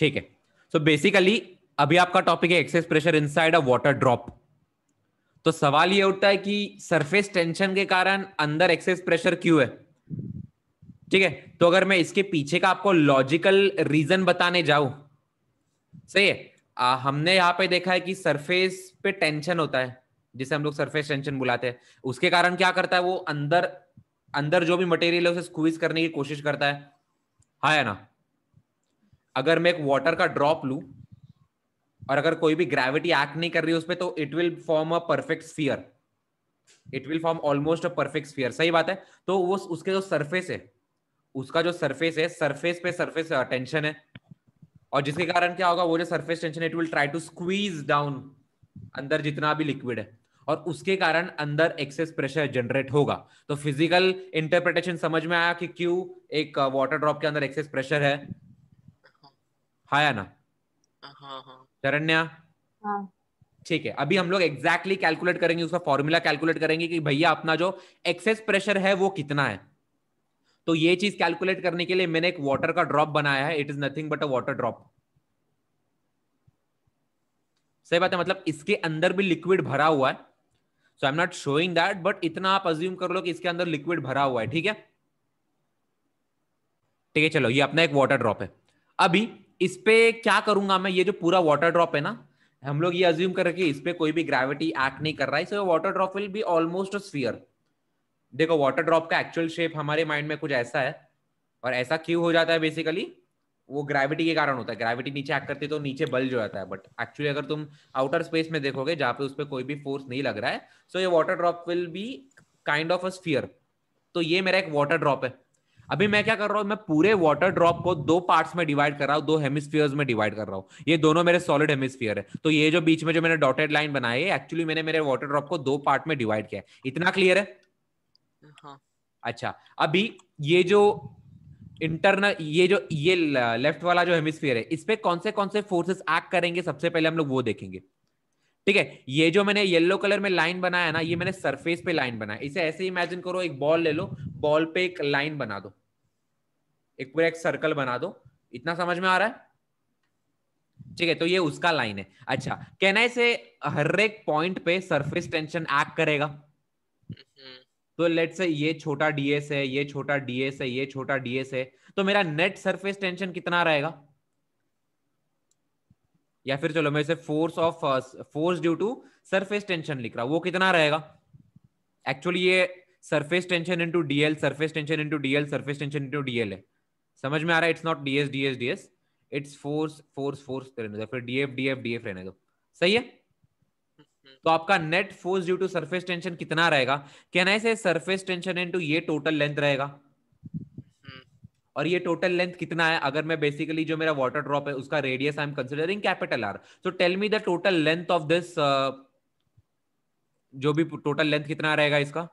ठीक है so basically अभी आपका टॉपिक है excess pressure inside a water drop तो सवाल ये उठता है कि सरफेस टेंशन के कारण अंदर एक्सेस प्रेशर क्यों है ठीक है तो अगर मैं इसके पीछे का आपको लॉजिकल रीजन बताने जाऊं सही है आ, हमने यहां पे देखा है कि सरफेस पे टेंशन होता है जिसे हम लोग सरफेस टेंशन बुलाते हैं उसके कारण क्या करता है वो अंदर अंदर जो भी मटेरियल है उसे स्क्वीज करने की कोशिश करता है हा या ना अगर मैं एक वाटर का ड्रॉप लू और अगर कोई भी ग्रेविटी एक्ट नहीं कर रही उस पर तो it will form a perfect sphere it will form almost a perfect sphere सही बात है तो वो उसके जो सरफेस है उसका जो सरफेस है सरफेस पे सरफेस टेंशन uh, है और जिसके कारण क्या होगा वो जो surface tension it will try to squeeze down अंदर जितना भी लिक्विड है और उसके कारण अंदर एक्सेस प्रेशर जनरेट होगा तो फिजिकल इंटरप्रिटेशन समझ में आया कि क्यों एक वाटर uh, ड्रॉप के अंदर एक्सेस प्रेशर है हाँ, हाँ। या ना हाँ ठीक है अभी हम लोग एग्जैक्टली exactly कैलकुलेट करेंगे उसका फॉर्मूला कैलकुलेट करेंगे कि भैया अपना जो एक्सेस प्रेशर है वो कितना है तो ये चीज कैलकुलेट करने के लिए मैंने एक वाटर का ड्रॉप बनाया है it is nothing but a water drop सही बात है मतलब इसके अंदर भी लिक्विड भरा हुआ है so I am not showing that but इतना आप अज्यूम कर लो कि इसके अंदर लिक्विड भरा हुआ है ठीक है ठीक है चलो ये अपना एक वाटर ड्रॉप है अभी इस पे क्या करूंगा मैं ये जो पूरा वाटर ड्रॉप है ना हम लोग ये अज्यूम कर रखे इस पे कोई भी ग्रेविटी एक्ट नहीं कर रहा है so water drop will be almost sphere देखो वाटर ड्रॉप का एक्चुअल शेप हमारे माइंड में कुछ ऐसा है और ऐसा क्यों हो जाता है बेसिकली वो ग्रेविटी के कारण होता है ग्रेविटी नीचे एक्ट करती है तो नीचे बल जो आता है बट एक्चुअली अगर तुम आउटर स्पेस में देखोगे जहाँ पे उस पर कोई भी फोर्स नहीं लग रहा है सो ये water drop will be kind of a sphere तो ये मेरा एक वाटर ड्रॉप है अभी मैं क्या कर रहा हूँ मैं पूरे वाटर ड्रॉप को दो पार्ट्स में डिवाइड कर रहा हूँ दो हेमिसफियर में डिवाइड कर रहा हूँ ये दोनों मेरे सॉलिड हेमिसफियर है तो ये जो बीच में जो मैंने डॉटेड लाइन बनाई है एक्चुअली मैंने मेरे वाटर ड्रॉप को दो पार्ट में डिवाइड किया है इतना क्लियर है हाँ. अच्छा अभी ये जो इंटरनल ये जो ये लेफ्ट वाला जो हेमिसफियर है इस पे कौन से कौन से फोर्सेस एक्ट करेंगे सबसे पहले हम लोग वो देखेंगे ठीक है ये जो मैंने येलो कलर में लाइन बनाया ना ये मैंने सरफेस पे लाइन बनाया इसे ऐसे इमेजिन करो एक बॉल ले लो बॉल पे एक लाइन बना दो एक पूरा एक सर्कल बना दो इतना समझ में आ रहा है ठीक है तो ये उसका लाइन है अच्छा आई से हर एक पॉइंट पे सरफेस टेंशन एक्ट करेगा हम्म। तो लेट से ये छोटा डीएस है ये छोटा डीएस है ये छोटा डीएस है तो मेरा नेट सरफेस टेंशन कितना रहेगा या फिर चलो मैं इसे force of force due to surface tension लिख रहा हूं वो कितना रहेगा एक्चुअली ये surface tension into dl surface tension into dl surface tension into dl है समझ में आ रहा है it's not ds ds ds it's force force force रहने दो फिर डीएफ डीएफ डीएफ रहने दो सही है हम्म। तो आपका net force due to surface tension कितना रहेगा can I say surface tension into ये टोटल लेंथ रहेगा हम्म। और ये टोटल लेंथ कितना है अगर मैं बेसिकली जो मेरा वाटर ड्रॉप है उसका radius I am considering capital R so tell me the total length of this जो भी टोटल लेंथ कितना रहेगा इसका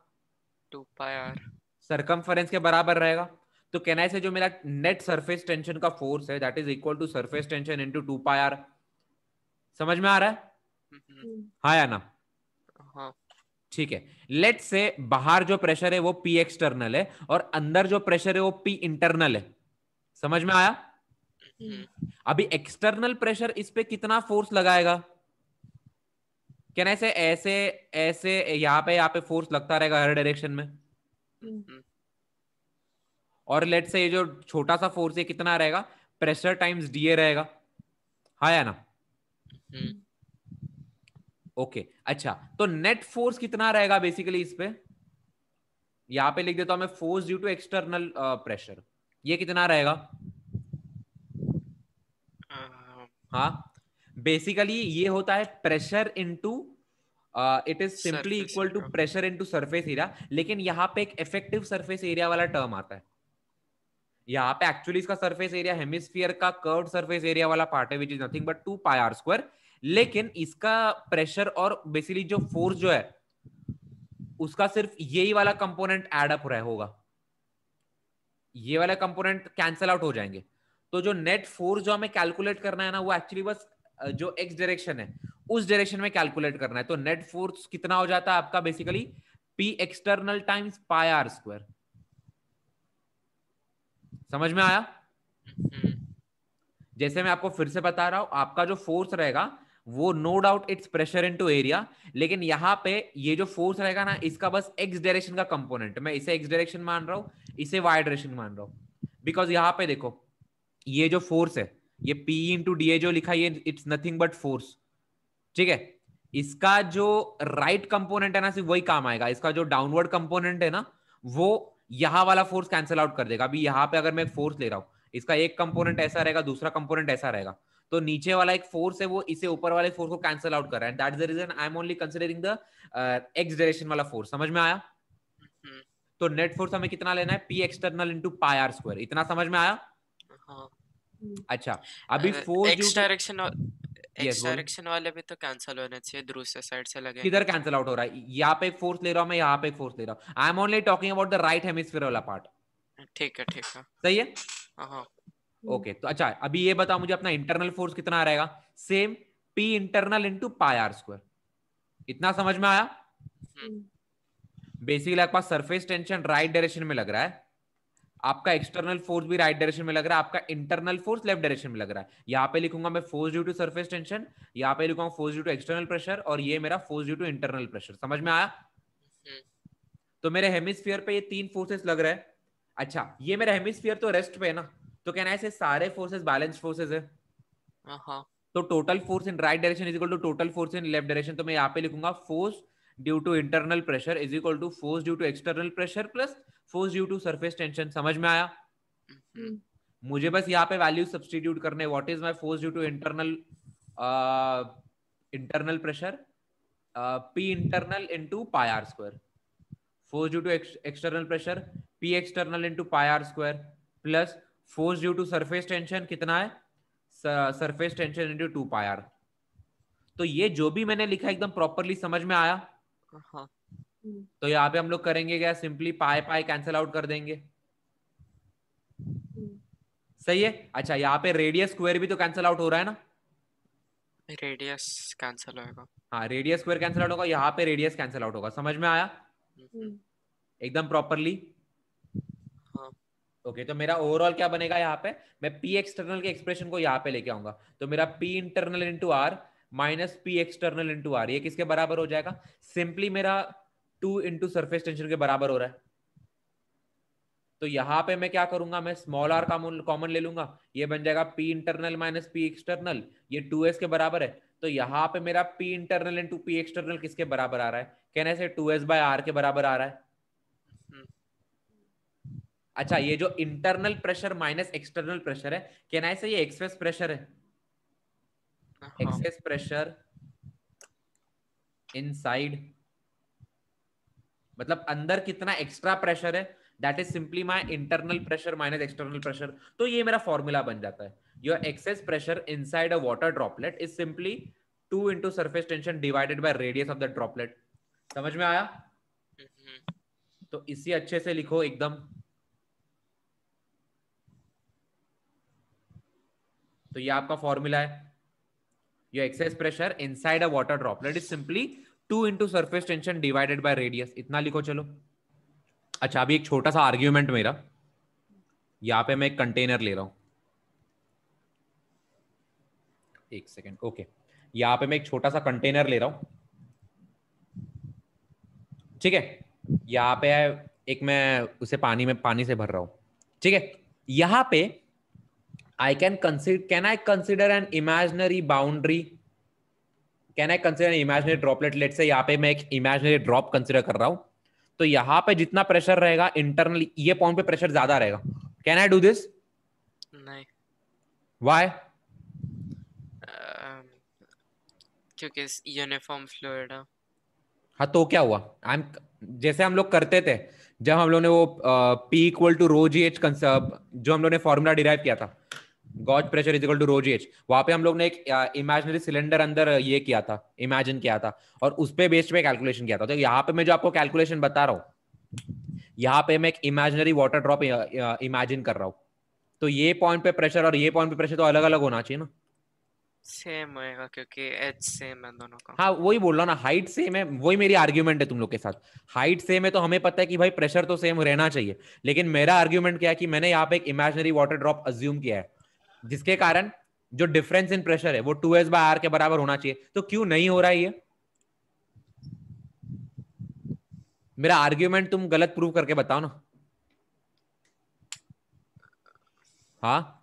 2 पाई आर सरकमफेरेंस के बराबर रहेगा तो कैन आई से जो मेरा नेट सरफेस टेंशन का फोर्स है that is equal to surface tension into 2 pi R समझ में आ रहा है हाँ या ना हाँ ठीक है लेट से बाहर जो प्रेशर है वो पी एक्सटर्नल है और अंदर जो प्रेशर है वो पी इंटरनल है समझ में आया हम्म। अभी एक्सटर्नल प्रेशर इस पे कितना फोर्स लगाएगा कैन से ऐसे ऐसे यहाँ पे यहाँ पे फोर्स लगता रहेगा हर डायरेक्शन में हम्म। और लेट से ये जो छोटा सा फोर्स है कितना रहेगा प्रेशर टाइम्स डीए रहेगा हाँ या ना ओके हम्म। okay, अच्छा तो नेट फोर्स कितना रहेगा बेसिकली इस पे यहां पे लिख देता हूं मैं force due to external pressure ये कितना रहेगा uh... हाँ बेसिकली ये होता है pressure into it is simply equal to pressure into surface area लेकिन यहाँ पे एक इफेक्टिव सरफेस एरिया वाला टर्म आता है यहाँ पे एक्चुअली इसका सरफेस एरिया हेमिस्फीयर का कर्व सरफेस एरिया वाला पार्ट है which is nothing but two pi R square लेकिन इसका प्रेशर और बेसिकली जो फोर्स जो है उसका सिर्फ यही वाला कंपोनेंट एड अप रहा होगा ये वाला कंपोनेंट कैंसिल आउट हो जाएंगे तो जो नेट फोर्स जो हमें कैलकुलेट करना है ना वो एक्चुअली बस जो एक्स डायरेक्शन है उस डायरेक्शन में कैलकुलेट करना है तो नेट फोर्स कितना हो जाता है आपका basically P external times pi R square समझ में आया हम्म। जैसे मैं आपको फिर से बता रहा हूं आपका जो फोर्स रहेगा वो no doubt it's pressure into area लेकिन यहाँ पे ये जो फोर्स रहेगा ना इसका बस एक्स डायरेक्शन का कंपोनेंट मैं इसे एक्स डायरेक्शन मान रहा हूँ इसे वाई डायरेक्शन मान रहा हूँ बिकॉज यहाँ पे देखो ये जो फोर्स है ये P into D A जो लिखा ये इट्स नथिंग बट फोर्स ठीक है इसका जो राइट right कंपोनेंट है ना सिर्फ वही काम आएगा इसका जो डाउनवर्ड कंपोनेंट है ना वो यहाँ वाला फोर्स कैंसिल आउट कर देगा अभी यहाँ पे अगर मैं फोर्स ले रहा हूँ इसका एक कंपोनेंट ऐसा रहेगा दूसरा कंपोनेंट ऐसा रहेगा तो नीचे वाला एक फोर्स है वो इसे ऊपर वाले फोर्स को कैंसिल आउट कर रहा है that is the reason I am only considering the x direction वाला फोर्स समझ में आया हम्म। तो नेट फोर्स हमें कितना लेना है P external into pi R square इतना समझ में आया हाँ. अच्छा अभी फोर्स डायरेक्शन yes, एक्सरेक्शन वाले भी तो कैंसिल होने चाहिए दूसरे साइड से लगे किधर कैंसिल आउट हो रहा है यहाँ पे एक फोर्स ले रहा हूँ मैं यहाँ पे एक फोर्स ले रहा हूँ I am only talking about the right hemisphere वाला पार्ट ठीक है ठीक है सही है ओके हाँ, हाँ। तो अच्छा अभी ये बताओ मुझे अपना इंटरनल फोर्स कितना आ रहेगा same P internal into pi R square इतना समझ में आया बेसिकली हम्म। आपके पास सरफेस टेंशन राइट डायरेक्शन में लग रहा है आपका एक्सटर्नल फोर्स भी राइट डायरेक्शन में लग रहा है आपका इंटरनल फोर्स लेफ्ट डायरेक्शन में लग रहा है यहाँ पे लिखूंगा मैं force due to surface tension यहाँ पे लिखूंगा force due to external pressure और ये मेरा force due to internal pressure समझ में आया हम्म। तो मेरे हेमिस्फीयर पे ये तीन फोर्सेस लग रहे हैं अच्छा ये मेरा हेमिस्फीयर तो रेस्ट पे है ना तो कहना है सारे फोर्सेस बैलेंस फोर्सेज है तो total force in right direction is equal to total force in left direction तो मैं यहाँ पे लिखूंगा force due to internal pressure is equal to force due to external pressure plus force due to surface tension समझ में आया hmm. मुझे बस यहाँ पे वैल्यू सब्सटीट्यूट करने what is my force due to internal internal pressure P internal into pi R square force due to external pressure P external into pi R square plus force due to surface tension कितना है surface tension into 2 pi R तो ये जो भी मैंने लिखा एकदम properly समझ में आया हाँ तो यहाँ पे हम लोग करेंगे क्या सिंपली पाए पाए कैंसिल आउट कर देंगे हम्म। सही है अच्छा यहाँ पे रेडियस स्क्वायर भी तो कैंसिल आउट हो रहा है ना रेडियस कैंसिल होगा हाँ रेडियस स्क्वायर कैंसिल आउट होगा यहाँ पे रेडियस कैंसिल आउट होगा समझ में आया हम्म। एकदम प्रॉपरली हाँ। ओके तो मेरा ओवरऑल क्या बनेगा यहाँ पे मैं पी एक्सटर्नल के एक्सप्रेशन को यहाँ पे लेके आऊंगा तो मेरा P internal into R minus P external into R ये किसके बराबर हो जाएगा सिंपली मेरा टू इंटू सरफेस टेंशन के बराबर हो रहा है तो यहां पे मैं क्या करूंगा मैं स्मॉल आर का कॉमन ले लूंगा ये बन जाएगा P internal minus P external ये टू एस के बराबर है तो यहाँ पे मेरा P internal into P external किसके बराबर आ रहा है कहने से टू एस बाय आर के बराबर आ रहा है हम्म। अच्छा ये जो internal pressure minus external pressure है कहना से ये एक्सप्रेस प्रेशर है हाँ। प्रेशर इन साइड मतलब अंदर कितना एक्स्ट्रा प्रेशर है that is simply my internal pressure minus external pressure तो ये मेरा फॉर्मूला बन जाता है your excess pressure inside a water droplet is simply two into surface tension divided by radius of the droplet समझ में आया हम्म। तो इसी अच्छे से लिखो एकदम तो ये आपका फॉर्मूला है Your excess pressure inside a water droplet is simply two into surface tension divided by radius इतना लिखो चलो अच्छा अभी एक छोटा सा आर्ग्यूमेंट मेरा यहाँ पे मैं एक कंटेनर ले रहा हूँ एक सेकेंड ओके यहाँ पे मैं एक छोटा सा कंटेनर ले रहा हूँ ठीक है यहाँ पे एक मैं उसे पानी में पानी से भर रहा हूँ ठीक है यहाँ पे I can consider, can I consider an imaginary boundary? Can I consider an imaginary droplet? Let's say यहाँ पे मैं एक imaginary drop consider कर रहा हूँ तो यहाँ पे जितना प्रेशर रहेगा इंटरनल ये पॉइंट पे प्रेशर ज्यादा रहेगा कैन आई डू दिस नहीं Uh, क्योंकि यूनिफॉर्म फ्लूइड है हाँ तो क्या हुआ आई एम जैसे हम लोग करते थे जब हम लोग ने वो P equal to rho ji h जो हम लोग ने फॉर्मूला डिराइव किया था gauge pressure is equal to rho g h वहां पे हम लोग ने एक इमेजिनरी सिलेंडर अंदर ये किया था इमेजिन किया था और उस पे बेस्ड पे कैलकुलेशन किया था तो यहाँ पे मैं जो आपको कैलकुलेशन बता रहा हूँ यहाँ पे मैं एक इमेजिनरी वाटर ड्रॉप इमेजिन कर रहा हूँ तो ये पॉइंट पे प्रेशर और ये पॉइंट पे प्रेशर तो अलग अलग होना चाहिए ना सेम होएगा क्योंकि एच सेम है दोनों का हाँ वही बोल रहा हूँ ना हाइट सेम है वही मेरी आर्ग्यूमेंट है तुम लोग के साथ हाइट सेम है तो हमें पता है कि भाई प्रेशर तो सेम रहना चाहिए लेकिन मेरा आर्ग्यूमेंट क्या है कि मैंने यहाँ पे एक इमेजिनरी वाटर ड्रॉप अज्यूम किया है जिसके कारण जो डिफरेंस इन प्रेशर है वो टू एस बाय आर के बराबर होना चाहिए तो क्यों नहीं हो रहा है ये मेरा आर्ग्यूमेंट तुम गलत प्रूव करके बताओ ना हाँ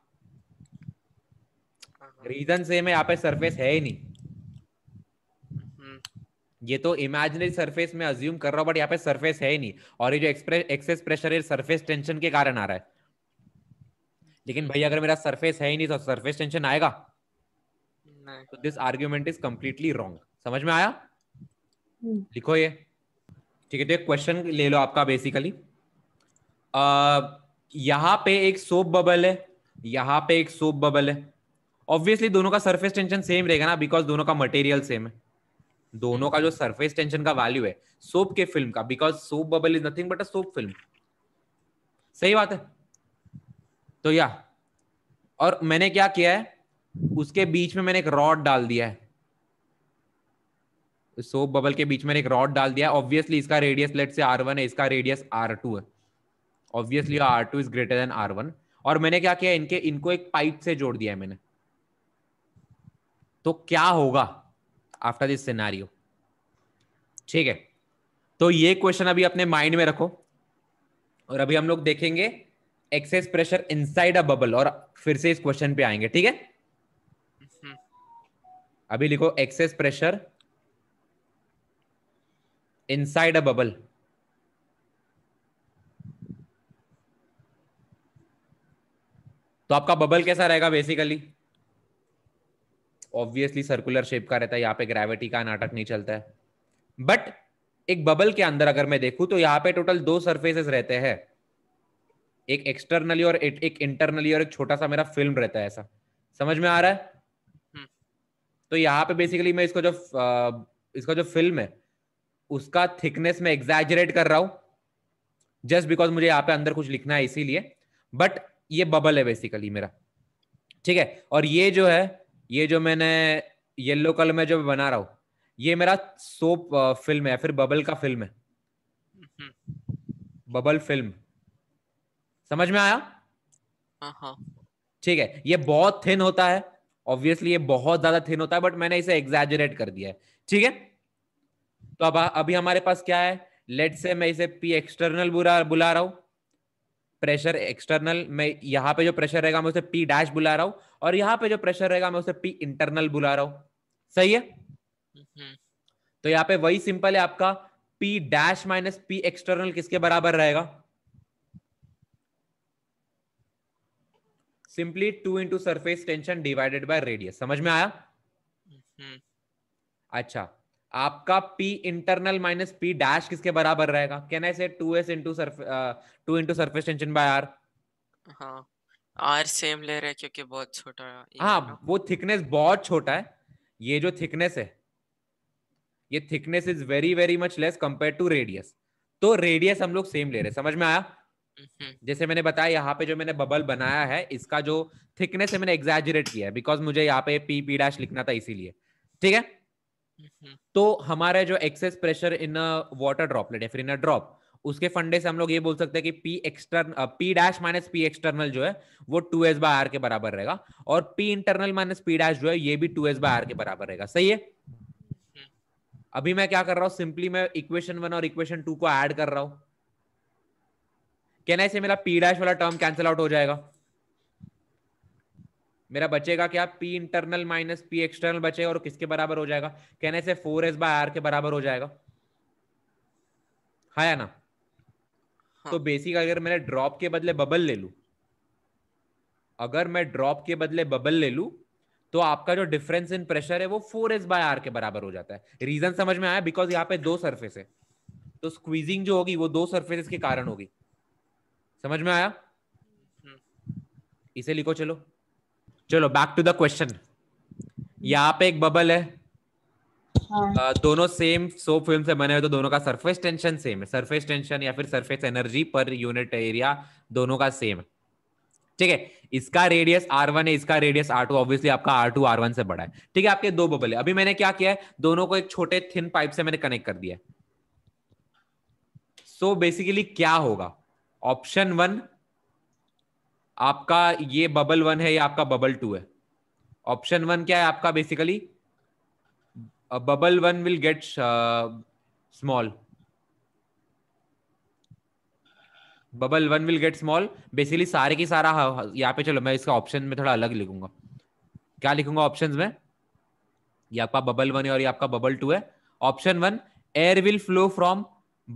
रीजन सेम है यहाँ पे सरफेस है ही नहीं हम्म। ये तो इमेजिनरी सरफेस में अज्यूम कर रहा हूं बट यहाँ पे सरफेस है ही नहीं और ये जो एक्सेस प्रेशर है सरफेस टेंशन के कारण आ रहा है लेकिन भाई अगर मेरा सरफेस है ही नहीं तो सरफेस टेंशन आएगा तो this argument is completely wrong समझ में आया हम्म। लिखो ये ठीक है तो एक क्वेश्चन ले लो आपका बेसिकली यहाँ पे एक सोप बबल है यहाँ पे एक सोप बबल है ऑब्वियसली दोनों का सरफेस टेंशन सेम रहेगा ना बिकॉज दोनों का मटेरियल सेम है दोनों का जो सरफेस टेंशन का वैल्यू है सोप के फिल्म का because soap bubble is nothing but a soap film सही बात है तो या और मैंने क्या किया है उसके बीच में मैंने एक रॉड डाल दिया है सोप बबल के बीच में एक रॉड डाल दिया ऑब्वियसली इसका radius let say R one है इसका रेडियस आर टू है obviously R two is greater than R one और मैंने क्या किया इनके इनको एक पाइप से जोड़ दिया है मैंने तो क्या होगा आफ्टर दिस सिनारियो ठीक है तो ये क्वेश्चन अभी अपने माइंड में रखो और अभी हम लोग देखेंगे excess pressure inside a bubble और फिर से इस क्वेश्चन पे आएंगे ठीक है हम्म। अभी लिखो excess pressure inside a bubble तो आपका बबल कैसा रहेगा बेसिकली ऑब्वियसली सर्कुलर शेप का रहता है यहां पे ग्रेविटी का नाटक नहीं चलता है बट एक बबल के अंदर अगर मैं देखूं तो यहां पे टोटल दो सरफेसेस रहते हैं एक एक्सटर्नली और एक, एक इंटरनली और एक छोटा सा मेरा फिल्म रहता है ऐसा समझ में आ रहा है हम्म। तो यहाँ पे बेसिकली मैं इसको जो इसका जो फिल्म है उसका थिकनेस में एग्जैजरेट कर रहा हूँ जस्ट बिकॉज मुझे यहाँ पे अंदर कुछ लिखना है इसीलिए बट ये बबल है बेसिकली मेरा ठीक है और ये जो है ये जो मैंने येल्लो कलर में जो बना रहा हूं ये मेरा सोप फिल्म है फिर बबल का फिल्म है बबल फिल्म हम्म। समझ में आया हाँ, हाँ। ठीक है ये बहुत थिन होता है ऑब्वियसली ये बहुत ज्यादा थिन होता है बट मैंने इसे एग्जेजरेट कर दिया है ठीक है तो अब अभी हमारे पास क्या है लेट से मैं इसे पी एक्सटर्नल बुला बुला रहा हूं प्रेशर एक्सटर्नल मैं यहाँ पे जो प्रेशर रहेगा मैं उसे पी डैश बुला रहा हूं और यहां पे जो प्रेशर रहेगा मैं उसे पी इंटरनल बुला रहा हूं सही है हम्म। तो यहाँ पे वही सिंपल है आपका P dash minus P external किसके बराबर रहेगा simply two into surface tension divided by radius समझ में आया हम्म। अच्छा आपका P internal minus P dash किसके बराबर रहेगा can I say two S into two into surface tension by R R same ले रहे क्योंकि बहुत छोटा हाँ वो थिकनेस बहुत छोटा है ये जो थिकनेस है ये thickness is very very much less compare to radius तो रेडियस हम लोग सेम ले रहे समझ में आया हम्म। जैसे मैंने बताया यहाँ पे जो मैंने बबल बनाया है इसका जो थिकनेस है मैंने एग्जेजरेट किया है बिकॉज मुझे यहाँ पे पी पी डैश लिखना था इसीलिए ठीक है हम्म। तो हमारे जो excess pressure in water droplet फिर इन ड्रॉप उसके फंडे से हम लोग ये बोल सकते हैं कि P extern P dash minus P external जो है वो टू एस बाय आर के बराबर रहेगा और P internal minus P dash जो है ये भी टू एस बाय आर के बराबर रहेगा सही है हम्म। अभी मैं क्या कर रहा हूँ सिंपली मैं इक्वेशन वन और इक्वेशन टू को ऐड कर रहा हूँ कैन आई से मेरा पी डैश वाला टर्म कैंसिल आउट हो जाएगा मेरा बचेगा क्या P internal minus P external बचेगा और किसके बराबर हो जाएगा कहने से फोर एस बाय आर के बराबर हो जाएगा है हाँ या ना हाँ. तो बेसिक अगर मैंने ड्रॉप के बदले बबल ले लू अगर मैं ड्रॉप के बदले बबल ले लू तो आपका जो डिफरेंस इन प्रेशर है वो फोर एस बाय आर के बराबर हो जाता है रीजन समझ में आया बिकॉज यहाँ पे दो सर्फेस है तो स्क्वीजिंग जो होगी वो दो सर्फेस के कारण होगी समझ में आया हम्म। इसे लिखो चलो चलो बैक टू द क्वेश्चन यहाँ पे एक बबल है हाँ. दोनों सेम सोप फिल्म से बने हुए तो दोनों का सरफेस टेंशन सेम है सरफेस टेंशन या फिर surface energy per unit area दोनों का सेम है ठीक है इसका रेडियस आर वन है इसका रेडियस आर टू ऑब्वियसली आपका आर टू आर वन से बड़ा है ठीक है आपके दो बबल है अभी मैंने क्या किया है दोनों को एक छोटे थिन पाइप से मैंने कनेक्ट कर दिया सो so बेसिकली क्या होगा ऑप्शन वन आपका ये बबल वन है या आपका बबल टू है ऑप्शन वन क्या है आपका basically bubble one will get small bubble one will get small basically सारे की सारा हाँ, हाँ, यहाँ पे चलो मैं इसका ऑप्शन में थोड़ा अलग लिखूंगा क्या लिखूंगा ऑप्शन में ये आपका बबल वन है और ये आपका बबल टू है option one air will flow from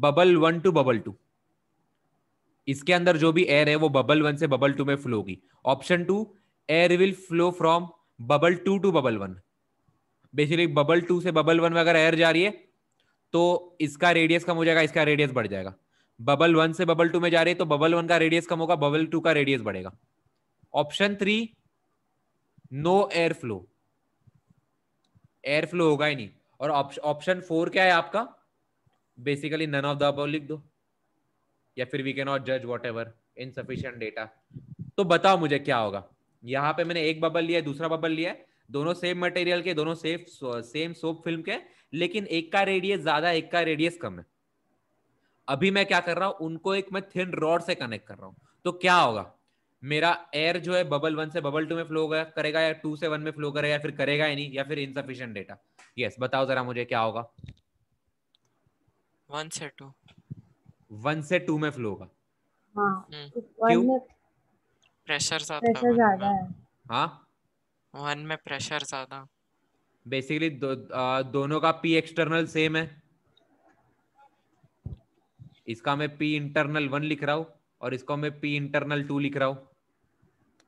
bubble one to bubble two इसके अंदर जो भी एयर है वो बबल वन से बबल टू में फ्लो होगी option two air will flow from bubble two to bubble one basically bubble two से बबल वन में अगर एयर जा रही है तो इसका रेडियस कम हो जाएगा इसका रेडियस बढ़ जाएगा बबल वन से बबल टू में जा रही है तो बबल वन का रेडियस कम होगा बबल टू का रेडियस बढ़ेगा option three no air flow air flow होगा ही नहीं और ऑप्शन फोर क्या है आपका basically none of the above लिख दो या फिर वी कैन नॉट जज वॉट एवर इनसफिशियंट डेटा तो बताओ मुझे क्या होगा यहाँ पे मैंने एक बबल लिया है दूसरा बबल लिया है दोनों सेम मटेरियल के दोनों सेम सेम सोप फिल्म के लेकिन एक का रेडियस ज्यादा एक का रेडियस कम है अभी मैं क्या कर रहा हूं उनको एक मैं थिन रॉड से कनेक्ट कर रहा हूं तो क्या होगा मेरा एयर जो है बबल वन से बबल टू में फ्लो करेगा या टू से वन में फ्लो करेगा या फिर करेगा ही नहीं या फिर इनसफिशियंट डेटा यस बताओ जरा मुझे क्या होगा वन से टू वन से टू में फ्लो होगा प्रेशर ज्यादा वन में प्रेशर ज्यादा बेसिकली दो, दोनों का पी एक्सटर्नल सेम है इसका मैं पी इंटरनल वन लिख रहा हूँ और इसको मैं पी इंटरनल टू लिख रहा हूँ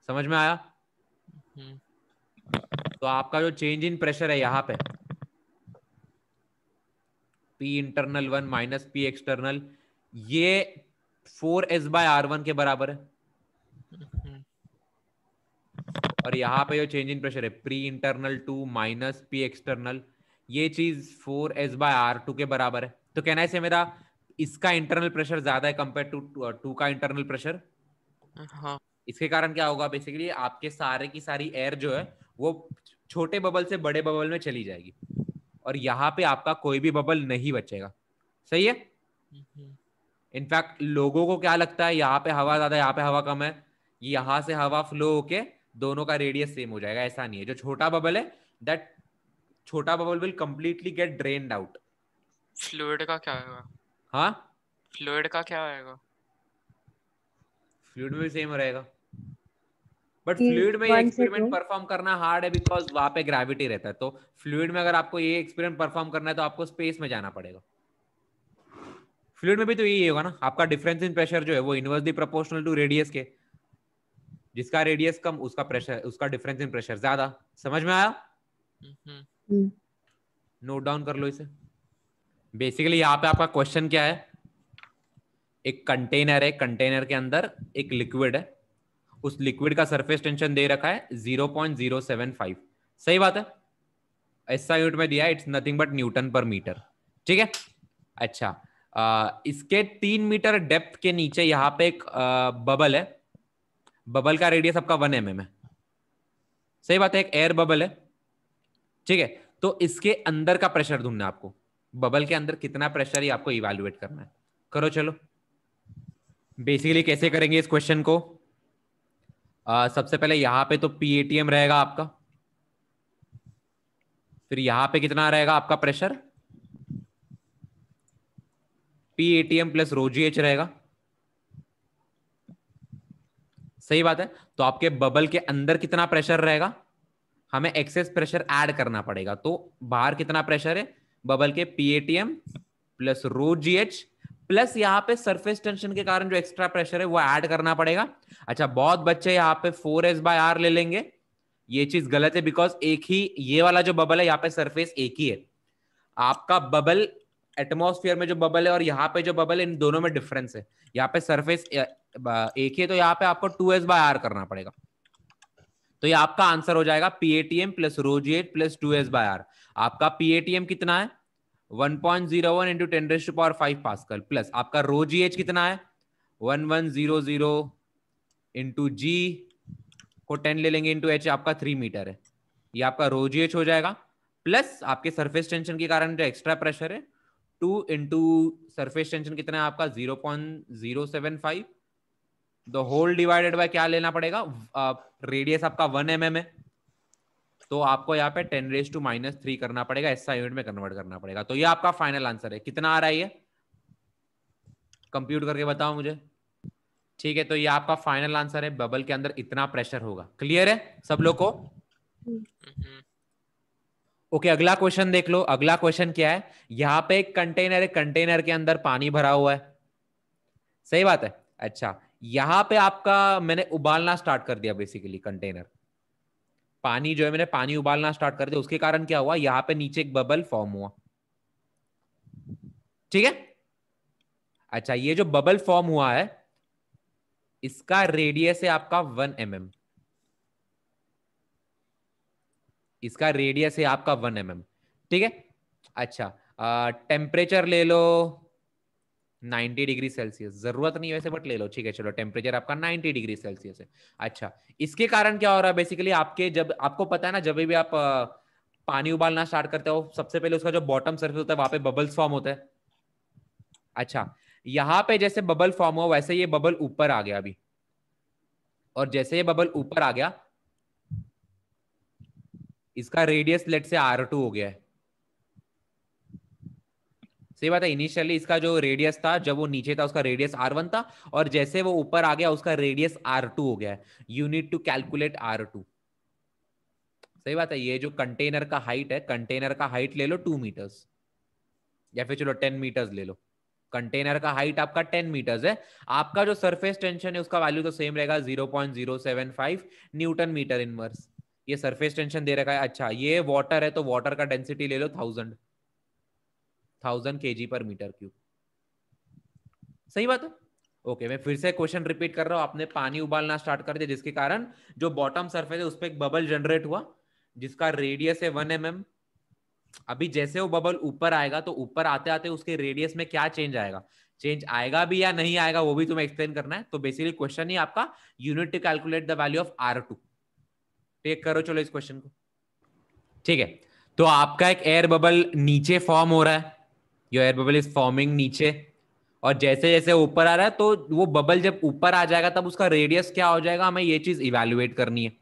समझ में आया हम्म। तो आपका जो चेंज इन प्रेशर है यहाँ पे P internal one minus P external ये four S by R one के बराबर है और यहाँ पे जो चेंज इन प्रेशर है P internal two minus P external ये चीज four S by R two के बराबर है तो कहना है से मेरा इसका इंटरनल प्रेशर ज्यादा है कंपेयर टू टू का इंटरनल प्रेशर हाँ. इसके कारण क्या होगा बेसिकली आपके सारे की सारी एयर जो है वो छोटे बबल से बड़े बबल में चली जाएगी और यहाँ पे आपका कोई भी बबल नहीं बचेगा सही है हम्म, हम्म। इनफैक्ट लोगों को क्या लगता है यहाँ पे हवा ज्यादा यहाँ पे हवा कम है यहाँ से हवा फ्लो होके दोनों का रेडियस सेम हो जाएगा ऐसा नहीं है जो छोटा बबल है दैट छोटा bubble will completely get drain out fluid का क्या होगा हाँ फ्लूड का क्या होगा फ्लूड में भी सेम रहेगा बट फ्लूड में ये एक्सपेरिमेंट परफॉर्म करना हार्ड है बिकॉज वहां पे ग्रेविटी रहता है तो फ्लूड में अगर आपको ये एक्सपेरिमेंट परफॉर्म करना है तो आपको स्पेस में जाना पड़ेगा फ्लूड में भी तो यही होगा ना आपका डिफरेंस इन प्रेशर जो है वो इनवर्सली प्रोपोर्शनल टू रेडियस के जिसका रेडियस कम उसका प्रेशर उसका डिफरेंस इन प्रेशर ज्यादा समझ में आया नोट हम्म। डाउन हम्म। कर लो इसे बेसिकली यहाँ पे आपका क्वेश्चन क्या है एक कंटेनर है कंटेनर के अंदर एक लिक्विड है उस लिक्विड का सरफेस टेंशन दे रखा है 0.075 सही बात है ऐसा यूनिट में दिया it's nothing but newton per metre ठीक है अच्छा इसके तीन मीटर डेप्थ के नीचे यहाँ पे एक बबल है बबल का रेडियस आपका वन एम एम है सही बात है एक एयर बबल है ठीक है तो इसके अंदर का प्रेशर ढूंढना आपको बबल के अंदर कितना प्रेशर ही आपको इवेल्युएट करना है करो चलो बेसिकली कैसे करेंगे इस क्वेश्चन को आ, सबसे पहले यहां पे तो पीएटीएम रहेगा आपका फिर यहां पे कितना रहेगा आपका pressure P ATM plus rho G H रहेगा सही बात है तो आपके बबल के अंदर कितना प्रेशर रहेगा हमें एक्सेस प्रेशर ऐड करना पड़ेगा तो बाहर कितना प्रेशर है बबल के पीएटीएम प्लस रो जी एच प्लस यहाँ पे सरफेस टेंशन के कारण जो एक्स्ट्रा प्रेशर है वो ऐड करना पड़ेगा अच्छा बहुत बच्चे यहाँ पे फोर एस बाय आर ले लेंगे ये चीज गलत है बिकॉज एक ही ये वाला जो बबल है यहाँ पे सरफेस एक ही है आपका बबल एटमोसफियर में जो बबल है और यहाँ पे जो बबल है इन दोनों में डिफरेंस है यहाँ पे सरफेस एक ही तो यहाँ पे आपको टू एस बाय आर करना पड़ेगा तो ये आपका आंसर हो जाएगा P ATM plus rho G H plus two S by R आपका पीएटीएम कितना है 1.01 point zero one into ten raised power five pascal plus आपका रोजीएच कितना है 1100 one zero zero into G को 10 ले लेंगे इंटू एच आपका थ्री मीटर है ये आपका रोजीएच हो जाएगा प्लस आपके सरफेस टेंशन के कारण जो एक्स्ट्रा प्रेशर है टू इंटू सरफेस टेंशन कितना है आपका zero point zero seven five the whole divided by क्या लेना पड़ेगा रेडियस uh, आपका वन एम एम है तो आपको यहाँ पे ten raise to minus three करना पड़ेगा ऐसा यूनिट में कन्वर्ट करना पड़ेगा तो ये आपका फाइनल आंसर है कितना आ रहा है ये कंप्यूट करके बताओ मुझे ठीक है तो ये आपका फाइनल आंसर है बबल के अंदर इतना प्रेशर होगा क्लियर है सब लोग को हम्म। ओके okay, अगला क्वेश्चन देख लो अगला क्वेश्चन क्या है यहाँ पे एक कंटेनर है कंटेनर के अंदर पानी भरा हुआ है सही बात है अच्छा यहाँ पे आपका मैंने उबालना स्टार्ट कर दिया बेसिकली कंटेनर पानी जो है मैंने पानी उबालना स्टार्ट कर दिया उसके कारण क्या हुआ यहाँ पे नीचे एक बबल फॉर्म हुआ ठीक है अच्छा ये जो बबल फॉर्म हुआ है इसका रेडियस है आपका वन एम mm. इसका रेडियस है आपका वन एम mm, ठीक है अच्छा टेम्परेचर ले लो 90 डिग्री सेल्सियस जरूरत नहीं वैसे बट ले लो ठीक है चलो टेम्परेचर आपका 90 डिग्री सेल्सियस है अच्छा इसके कारण क्या हो रहा है बेसिकली आपके जब आपको पता है ना जब भी आप पानी उबालना स्टार्ट करते हो सबसे पहले उसका जो बॉटम सर्फेस होता है वहां पे बबल्स फॉर्म होता है अच्छा यहाँ पे जैसे बबल फॉर्म हुआ वैसे ये बबल ऊपर आ गया अभी और जैसे ये बबल ऊपर आ गया इसका radius let say R two हो गया है सही बात है इनिशियली इसका जो रेडियस था जब वो नीचे था उसका रेडियस आर वन था और जैसे वो ऊपर आ गया उसका रेडियस आर टू हो गया है you need to calculate R two सही बात है ये जो कंटेनर का हाइट है कंटेनर का हाइट ले लो टू मीटर्स या फिर चलो टेन मीटर्स ले लो कंटेनर का हाइट आपका टेन मीटर्स है आपका जो सरफेस टेंशन है उसका वैल्यू तो सेम रहेगा zero point zero seven five newton metre inverse ये सरफेस टेंशन दे रखा है अच्छा ये वाटर है तो वाटर का डेंसिटी ले लो थाउजेंड थाउजेंड के पर मीटर क्यूब सही बात है ओके मैं फिर से क्वेश्चन रिपीट कर रहा हूं आपने पानी उबालना स्टार्ट कर दिया जिसके कारण जो बॉटम सरफेस है उस पर एक बबल जनरेट हुआ जिसका रेडियस है वन एम mm. अभी जैसे वो बबल ऊपर आएगा तो ऊपर आते आते उसके रेडियस में क्या चेंज आएगा चेंज आएगा भी या नहीं आएगा वो भी तुम्हें एक्सप्लेन करना है तो बेसिकली क्वेश्चन ही आपका unit to calculate the value of R two take करो चलो इस क्वेश्चन को ठीक है तो आपका एक एयर बबल नीचे फॉर्म हो रहा है your air bubble is forming नीचे और जैसे जैसे ऊपर आ रहा है तो वो बबल जब ऊपर आ जाएगा तब उसका रेडियस क्या हो जाएगा हमें ये चीज इवेल्युएट करनी है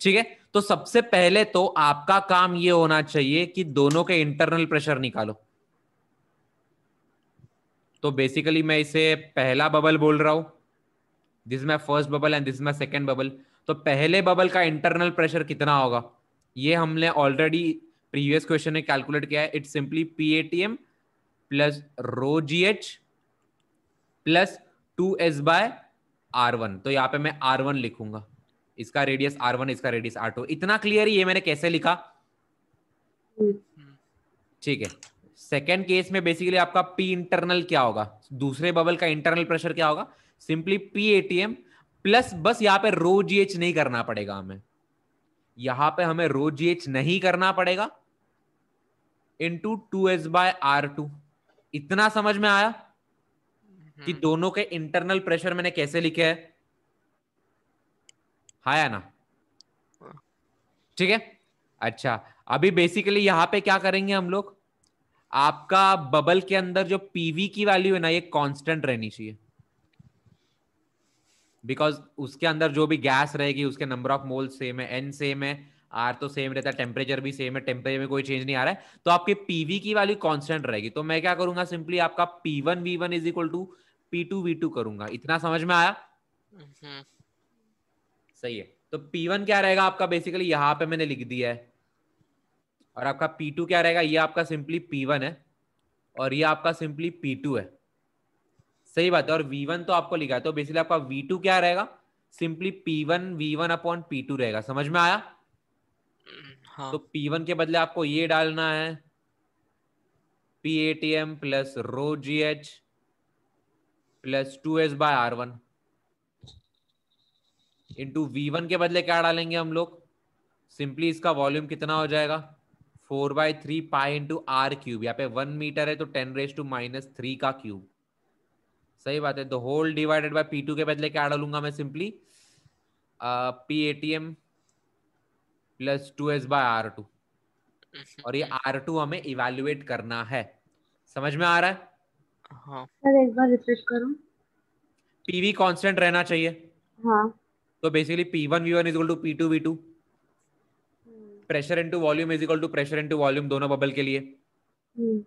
ठीक है तो सबसे पहले तो आपका काम ये होना चाहिए कि दोनों के इंटरनल प्रेशर निकालो तो बेसिकली मैं इसे पहला बबल बोल रहा हूं this is my first bubble and this is my second bubble तो पहले बबल का इंटरनल प्रेशर कितना होगा ये हमने ऑलरेडी प्रीवियस क्वेश्चन में कैलकुलेट किया है it's simply P A T M plus rho ji H plus two S by R one तो यहाँ पे मैं आर वन लिखूंगा इसका रेडियस आर वन इसका रेडियस आर टू इतना क्लियर ये मैंने कैसे लिखा ठीक है सेकेंड केस में बेसिकली आपका पी इंटरनल क्या होगा दूसरे बबल का इंटरनल प्रेशर क्या होगा सिंपली पी एटीएम प्लस बस यहाँ पे रो जी एच नहीं करना पड़ेगा हमें यहां पे हमें रो जी एच नहीं करना पड़ेगा into two S by R two इतना समझ में आया कि हम्म। दोनों के इंटरनल प्रेशर मैंने कैसे लिखे है हाया ना ठीक है अच्छा अभी बेसिकली यहां पे क्या करेंगे हम लोग आपका बबल के अंदर जो पीवी की वैल्यू है ना ये कांस्टेंट रहनी चाहिए बिकॉज उसके अंदर जो भी गैस रहेगी उसके नंबर ऑफ मोल सेम है एन सेम है आर तो सेम रहता है टेम्परेचर भी सेम है टेम्परेचर में कोई चेंज नहीं आ रहा है तो आपके पीवी की वाली कॉन्स्टेंट रहेगी तो मैं क्या करूंगा सिंपली आपका P one V one is equal to P two V two करूंगा इतना समझ में आया हम्म। सही है तो पी वन क्या रहेगा आपका बेसिकली यहाँ पे मैंने लिख दिया है और आपका पी टू क्या रहेगा ये आपका सिंपली पी वन है और ये आपका सिंपली पी टू है सही बात है और वी वन तो आपको लिखा है तो बेसिकली आपका वी टू क्या रहेगा simply P one V one upon P two रहेगा समझ में आया हाँ. तो वन के बदले आपको ये डालना है P A T M plus rho ji H plus two S by R one into V one के बदले क्या डालेंगे हम लोग सिंपली इसका वॉल्यूम कितना हो जाएगा four by three pi into R cube यहाँ पे वन मीटर है तो ten raise to minus three का क्यूब सही बात है तो whole divided by P two के बदले क्या डालूंगा मैं simply P A T M plus two S by R two और ये आर टू हमें इवेल्युएट करना है समझ में आ रहा है हाँ। एक बार रिफ्रेश करूं पीवी कांस्टेंट रहना चाहिए हाँ। तो basically P one V one is equal to P two V two pressure into volume is equal to pressure into volume दोनों बबल के लिए हम्म।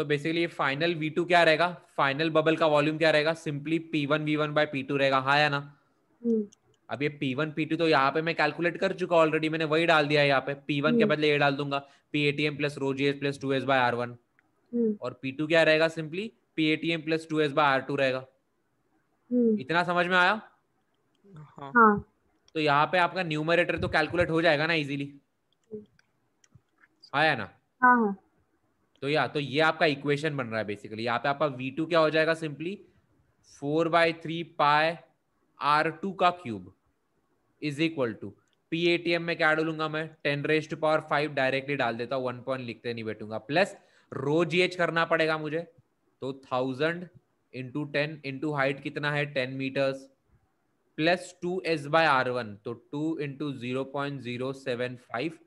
तो बेसिकली फाइनल वी टू क्या रहेगा फाइनल बबल का वॉल्यूम क्या रहेगा simply P one V one by P two रहेगा हाँ या ना हम्म। अब ये पी वन पी टू तो यहाँ पे मैं कैलकुलेट कर चुका ऑलरेडी मैंने वही डाल दिया है यहाँ पे पी वन के हम्म। बदले ये डाल दूंगा P A T M plus rho G S plus two S by R one और पी टू क्या रहेगा simply P A T M plus two S by R two रहेगा हम्म। इतना समझ में आया हाँ. हाँ। तो यहाँ पे आपका न्यूमरेटर तो कैलकुलेट हो जाएगा ना इजीली आया हाँ ना हाँ. हाँ। तो या तो ये आपका इक्वेशन बन रहा है बेसिकली यहाँ पे आपका वी टू क्या हो जाएगा simply four by three pi R two का cube is equal to P A T M में क्या डालूंगा मैं ten raised to power five directly डाल देता हूँ वन पॉइंट लिखते नहीं बैठूंगा प्लस रो जी एच करना पड़ेगा मुझे तो thousand into ten into height कितना है ten metres plus two S by R one तो two into zero point zero seven five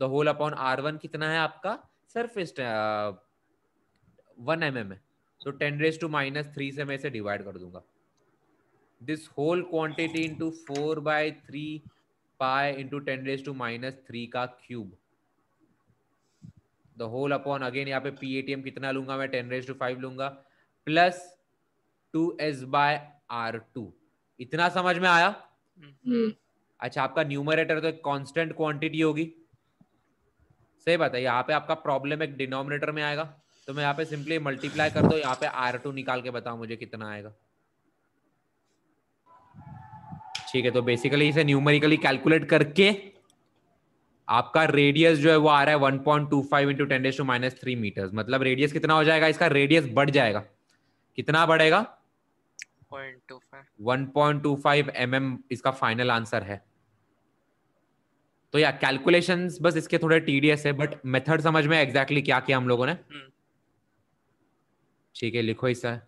the whole upon R one कितना है आपका सरफेस वन एम एम है तो ten raise to minus three से मैं इसे डिवाइड कर दूंगा this whole quantity into four by three pi into ten raise to minus three का cube the whole upon again यहाँ पे पी ए टी एम कितना लूंगा मैं टेन रेज टू फाइव लूंगा plus two S by R two इतना समझ में आया हम्म। हम्म। अच्छा आपका न्यूमरेटर तो एक कॉन्स्टेंट क्वांटिटी होगी सही बात है यहाँ पे आपका प्रॉब्लम एक डिनोमिनेटर में आएगा तो मैं यहाँ पे सिंपली मल्टीप्लाई कर दो यहाँ पे आर टू निकाल के बताओ मुझे कितना आएगा ठीक है तो बेसिकली इसे न्यूमेरिकली कैलकुलेट करके आपका रेडियस जो है वो आ रहा है 1.25 point two five into ten to minus three metre मतलब रेडियस कितना हो जाएगा इसका रेडियस बढ़ जाएगा कितना बढ़ेगा 1.25 1.25 mm इसका फाइनल आंसर है तो या कैलकुलेशन बस इसके थोड़े टीडीएस है बट मेथड समझ में एग्जैक्टली exactly क्या किया हम लोगों ने हम्म। ठीक है लिखो इसे